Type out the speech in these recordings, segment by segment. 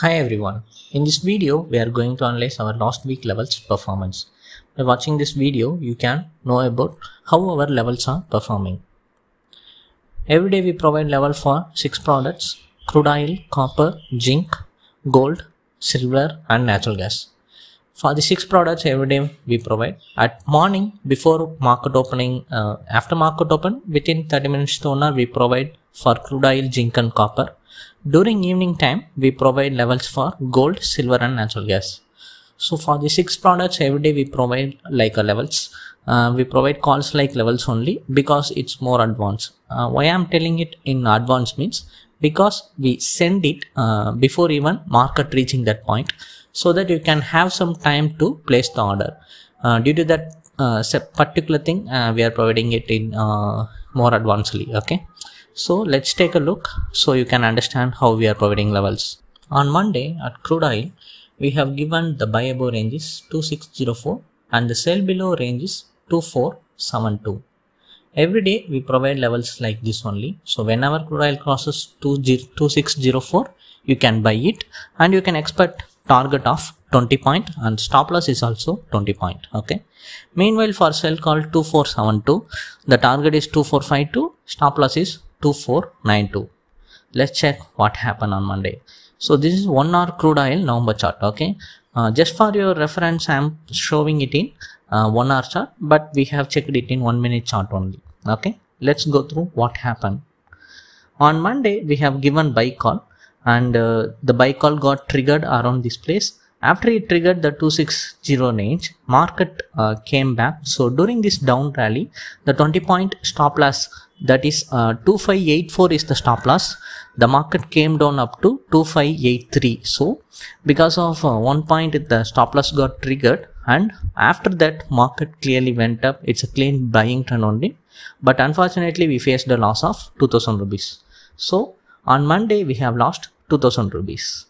Hi everyone, in this video we are going to analyze our last week levels performance. By watching this video you can know about how our levels are performing. Every day we provide level for 6 products crude oil, copper, zinc, gold, silver and natural gas. For the 6 products every day we provide at morning before market opening, uh, after market open within 30 minutes to an we provide for crude oil, zinc and copper during evening time, we provide levels for gold, silver and natural gas. So for the six products every day we provide like levels. Uh, we provide calls like levels only because it's more advanced. Uh, why I'm telling it in advance means because we send it uh, before even market reaching that point so that you can have some time to place the order. Uh, due to that uh, particular thing, uh, we are providing it in more advancedly. Okay. So let's take a look so you can understand how we are providing levels. On Monday at crude oil, we have given the buy above 2604 and the sell below ranges 2472. Every day we provide levels like this only. So whenever crude oil crosses 2604, you can buy it and you can expect target of 20 point and stop loss is also 20 point. Okay. Meanwhile for sell call 2472, the target is 2452, stop loss is 2492 let's check what happened on monday so this is one hour crude oil november chart okay uh, just for your reference i'm showing it in uh, one hour chart but we have checked it in one minute chart only okay let's go through what happened on monday we have given buy call and uh, the buy call got triggered around this place after it triggered the 260 range, market uh, came back. So during this down rally, the 20 point stop loss that is uh, 2584 is the stop loss. The market came down up to 2583. So because of uh, one point the stop loss got triggered and after that market clearly went up. It's a clean buying trend only. But unfortunately we faced a loss of 2000 rupees. So on Monday we have lost 2000 rupees.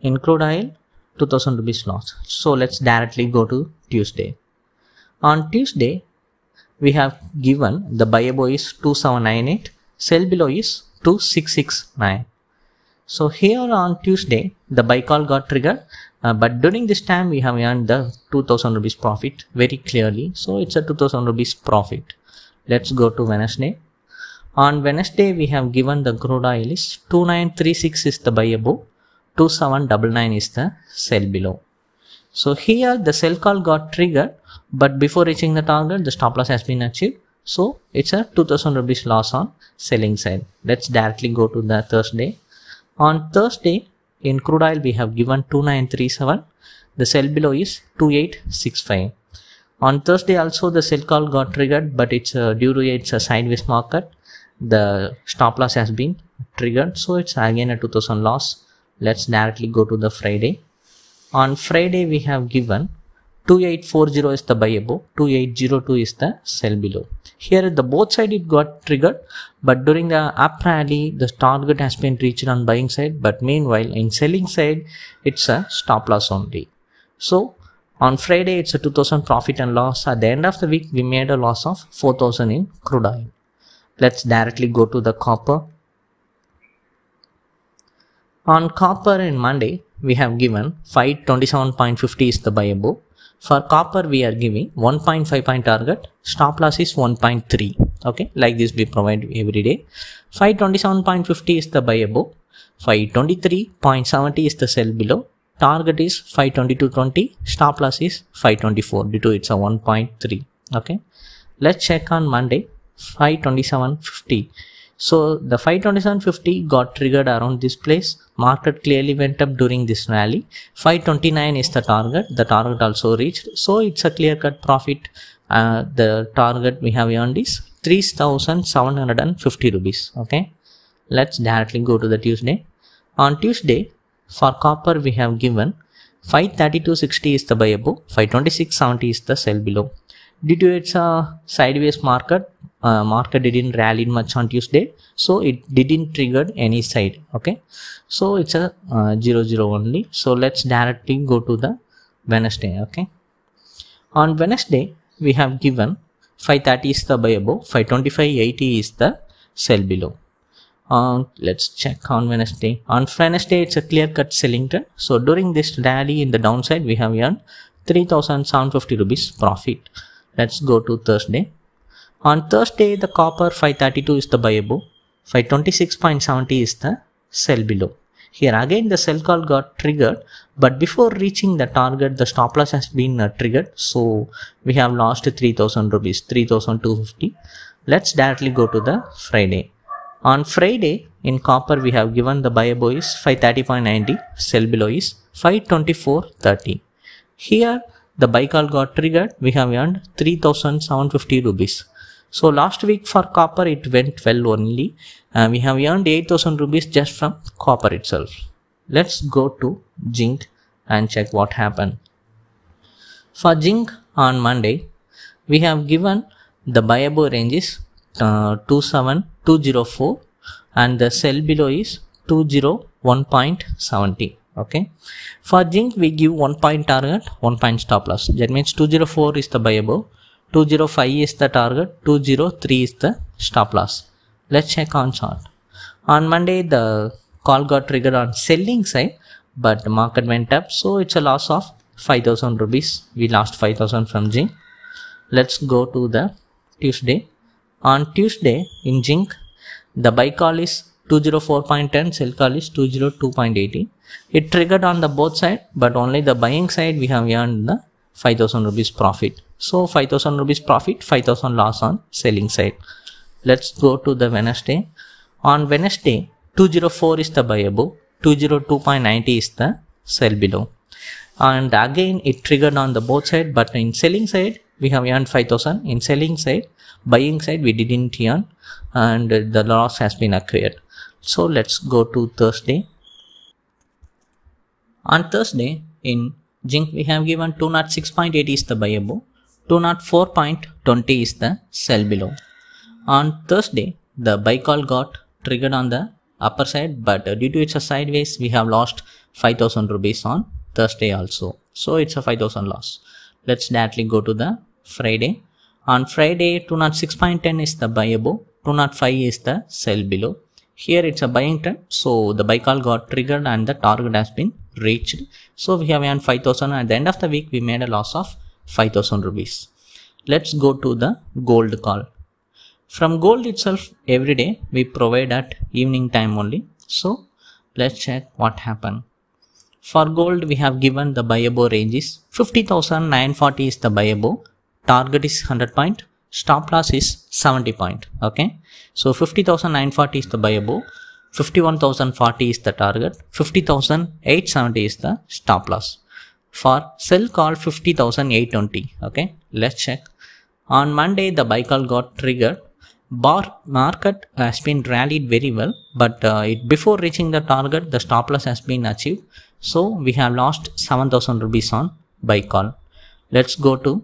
In crude oil, 2000 rupees loss. So let's directly go to Tuesday. On Tuesday, we have given the buy above is 2798, sell below is 2669. So here on Tuesday, the buy call got triggered, uh, but during this time we have earned the 2000 rupees profit very clearly. So it's a 2000 rupees profit. Let's go to Wednesday. On Wednesday, we have given the crude oil is 2936 is the buy above 2799 is the cell below. So here the sell call got triggered but before reaching the target the stop loss has been achieved. So it's a 2000 rupees loss on selling side. Let's directly go to the Thursday. On Thursday in crude oil we have given 2937. The cell below is 2865. On Thursday also the sell call got triggered but it's uh, due to its a uh, sideways market. The stop loss has been triggered so it's again a 2000 loss let's directly go to the Friday. On Friday we have given 2840 is the buy above, 2802 is the sell below. Here the both side it got triggered but during the up rally the target has been reached on buying side but meanwhile in selling side it's a stop loss only. So on Friday it's a 2000 profit and loss. At the end of the week we made a loss of 4000 in crude oil. Let's directly go to the copper. On copper in Monday, we have given 527.50 is the buyable. For copper, we are giving 1.5 point target, stop loss is 1.3. Okay, like this we provide every day. 527.50 is the buyable, 523.70 is the sell below, target is 522.20, stop loss is 524 due to it's a 1.3. Okay, let's check on Monday 527.50 so the 52750 got triggered around this place. Market clearly went up during this rally. 529 is the target. The target also reached. So it's a clear cut profit. Uh, the target we have earned is 3750 rupees. Okay. Let's directly go to the Tuesday. On Tuesday for copper we have given 532.60 is the buy above, 526.70 is the sell below. Due to its uh, sideways market, uh, market didn't rally much on tuesday so it didn't triggered any side okay so it's a uh, 0 0 only so let's directly go to the wednesday okay on wednesday we have given 530 is the buy above 525.80 is the sell below And um, let's check on Wednesday. On Wednesday, it's a clear-cut selling trend. So during this rally in the downside, we have earned 3,750 rupees profit. Let's go to Thursday. On Thursday, the copper 532 is the buy above, 526.70 is the sell below. Here again the sell call got triggered but before reaching the target the stop loss has been uh, triggered so we have lost 3000 rupees 3250. Let's directly go to the Friday. On Friday in copper we have given the buy above is 530.90 sell below is 524.30. Here the buy call got triggered we have earned 3750 rupees so last week for copper it went well only. Uh, we have earned 8000 rupees just from copper itself. Let's go to zinc and check what happened. For zinc on Monday, we have given the buyable range is uh, 27204 and the sell below is 201.70 okay for zinc we give one point target one point stop loss that means 204 is the buyable 205 is the target 203 is the stop loss let's check on chart on monday the call got triggered on selling side but the market went up so it's a loss of 5000 rupees we lost 5000 from zinc let's go to the tuesday on tuesday in zinc the buy call is 204.10 sell call is 202.80 it triggered on the both side but only the buying side we have earned the 5000 rupees profit so 5000 rupees profit 5000 loss on selling side let's go to the wednesday on wednesday 204 is the buy above 202.90 is the sell below and again it triggered on the both side but in selling side we have earned 5000 in selling side buying side we didn't earn and the loss has been acquired. so let's go to thursday on thursday in zinc we have given 206.8 is the buy above 204.20 is the sell below on thursday the buy call got triggered on the upper side but due to its sideways we have lost 5000 rupees on thursday also so it's a 5000 loss let's directly go to the friday on friday 206.10 is the buy above 205 is the sell below here it's a buying trend so the buy call got triggered and the target has been reached so we have earned 5000 at the end of the week we made a loss of 5000 rupees let's go to the gold call from gold itself every day we provide at evening time only so let's check what happened for gold we have given the buyable ranges. 50940 is the buyable target is 100 point stop loss is 70 point okay so 50940 is the buyable 51,040 is the target, 50,870 is the stop loss. For sell call 50,820, okay, let's check. On Monday, the buy call got triggered. Bar market has been rallied very well, but uh, it, before reaching the target, the stop loss has been achieved. So we have lost 7,000 rupees on buy call. Let's go to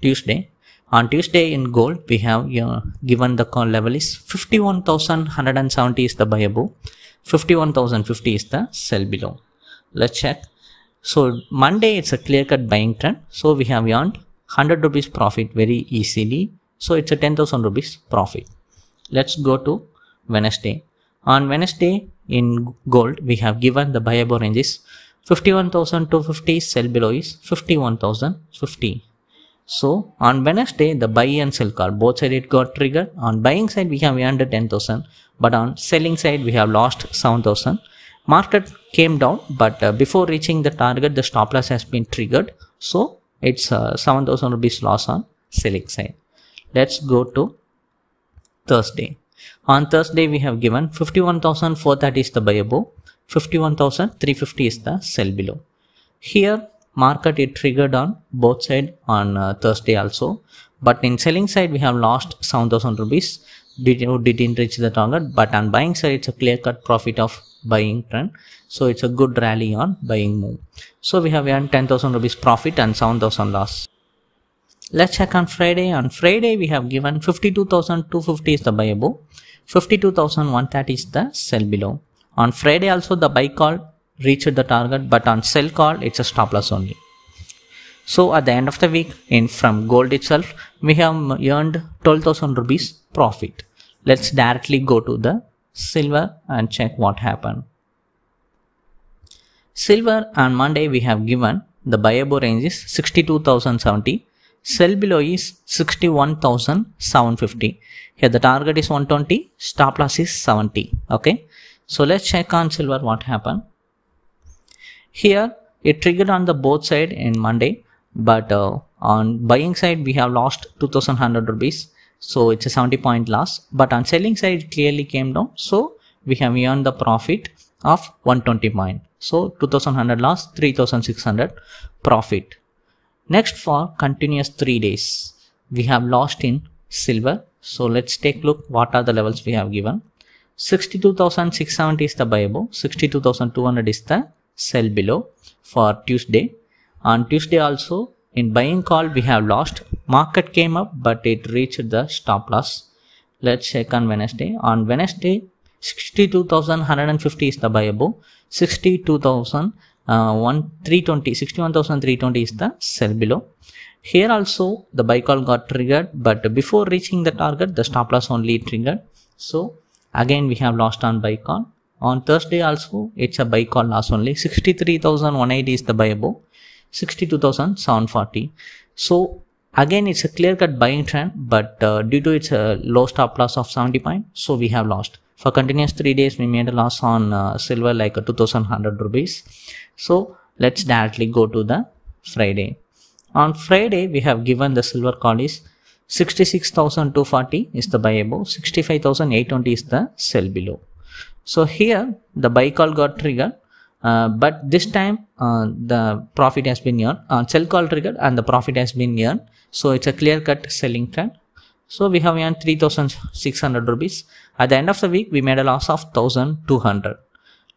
Tuesday on Tuesday in gold, we have you know, given the level is 51,170 is the buy above, 51,050 is the sell below. Let's check. So Monday it's a clear cut buying trend. So we have earned 100 rupees profit very easily. So it's a 10,000 rupees profit. Let's go to Wednesday. On Wednesday in gold, we have given the buy above ranges 51,250 sell below is 51,050. So on Wednesday, the buy and sell call both side it got triggered. On buying side, we have earned 10,000, but on selling side, we have lost 7,000. Market came down, but uh, before reaching the target, the stop loss has been triggered. So it's uh, 7,000 rupees loss on selling side. Let's go to Thursday. On Thursday, we have given 51,430 is the buy above, 51,350 is the sell below. Here market it triggered on both side on uh, thursday also but in selling side we have lost 7000 rupees did, didn't reach the target but on buying side it's a clear cut profit of buying trend so it's a good rally on buying move so we have earned 10000 rupees profit and 7000 loss let's check on friday on friday we have given 52250 is the buy above 52130 is the sell below on friday also the buy call reached the target but on sell call it's a stop loss only so at the end of the week in from gold itself we have earned 12000 rupees profit let's directly go to the silver and check what happened silver on monday we have given the buyable range is 62070 sell below is 61750 here the target is 120 stop loss is 70 okay so let's check on silver what happened here it triggered on the both side in Monday, but uh, on buying side we have lost 2100 rupees, so it's a 70 point loss. But on selling side it clearly came down, so we have earned the profit of 120 point. So 2100 loss, 3600 profit. Next for continuous 3 days, we have lost in silver. So let's take look what are the levels we have given. 62,670 is the buyable, 62,200 is the sell below for Tuesday. On Tuesday also in buying call we have lost. Market came up but it reached the stop loss. Let's check on Wednesday. On Wednesday 62,150 is the buyable. 62,000 uh, 1 320 61,320 is the sell below. Here also the buy call got triggered but before reaching the target the stop loss only triggered. So again we have lost on buy call on Thursday also, it's a buy call loss only. 63,180 is the buyable. 62,740. So again, it's a clear cut buying trend, but uh, due to its uh, low stop loss of 70 point, so we have lost. For continuous three days, we made a loss on uh, silver like 2,100 rupees. So let's directly go to the Friday. On Friday, we have given the silver call is 66,240 is the buy above, 65,820 is the sell below. So here the buy call got triggered, uh, but this time uh, the profit has been earned, uh, sell call triggered and the profit has been earned. So it's a clear cut selling trend. So we have earned 3600 rupees. At the end of the week, we made a loss of 1200.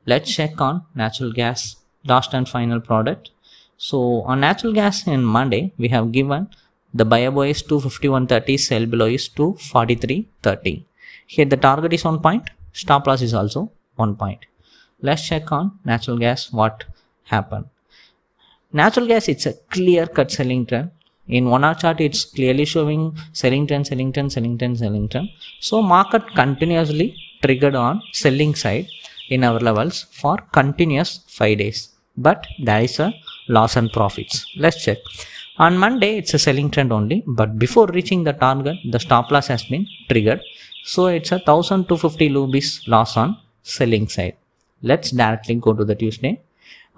Let's check on natural gas last and final product. So on natural gas in Monday, we have given the buy above is 251.30, sell below is 243.30. Here the target is on point stop loss is also one point let's check on natural gas what happened natural gas it's a clear cut selling trend in one hour chart it's clearly showing selling trend selling trend selling trend selling trend so market continuously triggered on selling side in our levels for continuous 5 days but there is a loss and profits let's check on Monday, it's a selling trend only, but before reaching the target, the stop loss has been triggered. So it's a 1250 rupees loss on selling side. Let's directly go to the Tuesday.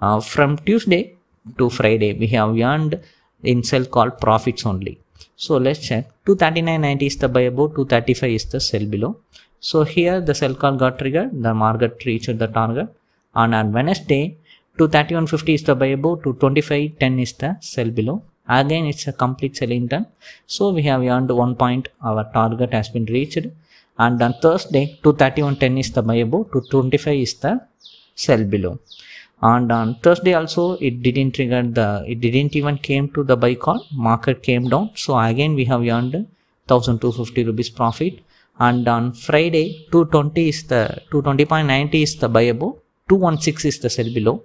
Uh, from Tuesday to Friday, we have earned in sell call profits only. So let's check 239.90 is the buy above, 235 is the sell below. So here the sell call got triggered, the market reached the target. And on Wednesday, 231.50 is the buy above, 225.10 is the sell below again it's a complete selling done so we have earned one point our target has been reached and on thursday 231.10 is the buy above 225 is the sell below and on thursday also it didn't trigger the it didn't even came to the buy call market came down so again we have earned 1250 rupees profit and on friday 220 is the 220.90 is the buy above 216 is the sell below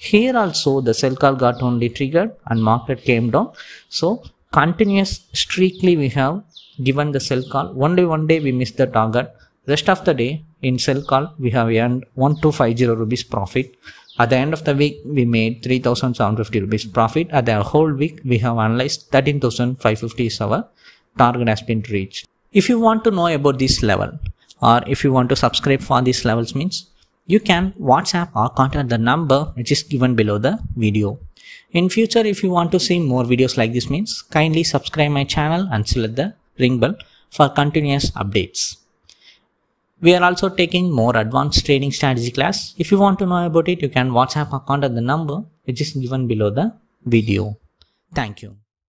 here also the sell call got only triggered and market came down. So continuous strictly we have given the sell call. Only one day we missed the target. Rest of the day in sell call we have earned 1250 rupees profit. At the end of the week we made 3750 rupees profit. At the whole week we have analyzed 13550 is our target has been reached. If you want to know about this level or if you want to subscribe for these levels means you can WhatsApp or contact the number which is given below the video. In future, if you want to see more videos like this means, kindly subscribe my channel and select the ring bell for continuous updates. We are also taking more advanced trading strategy class. If you want to know about it, you can WhatsApp or contact the number which is given below the video. Thank you.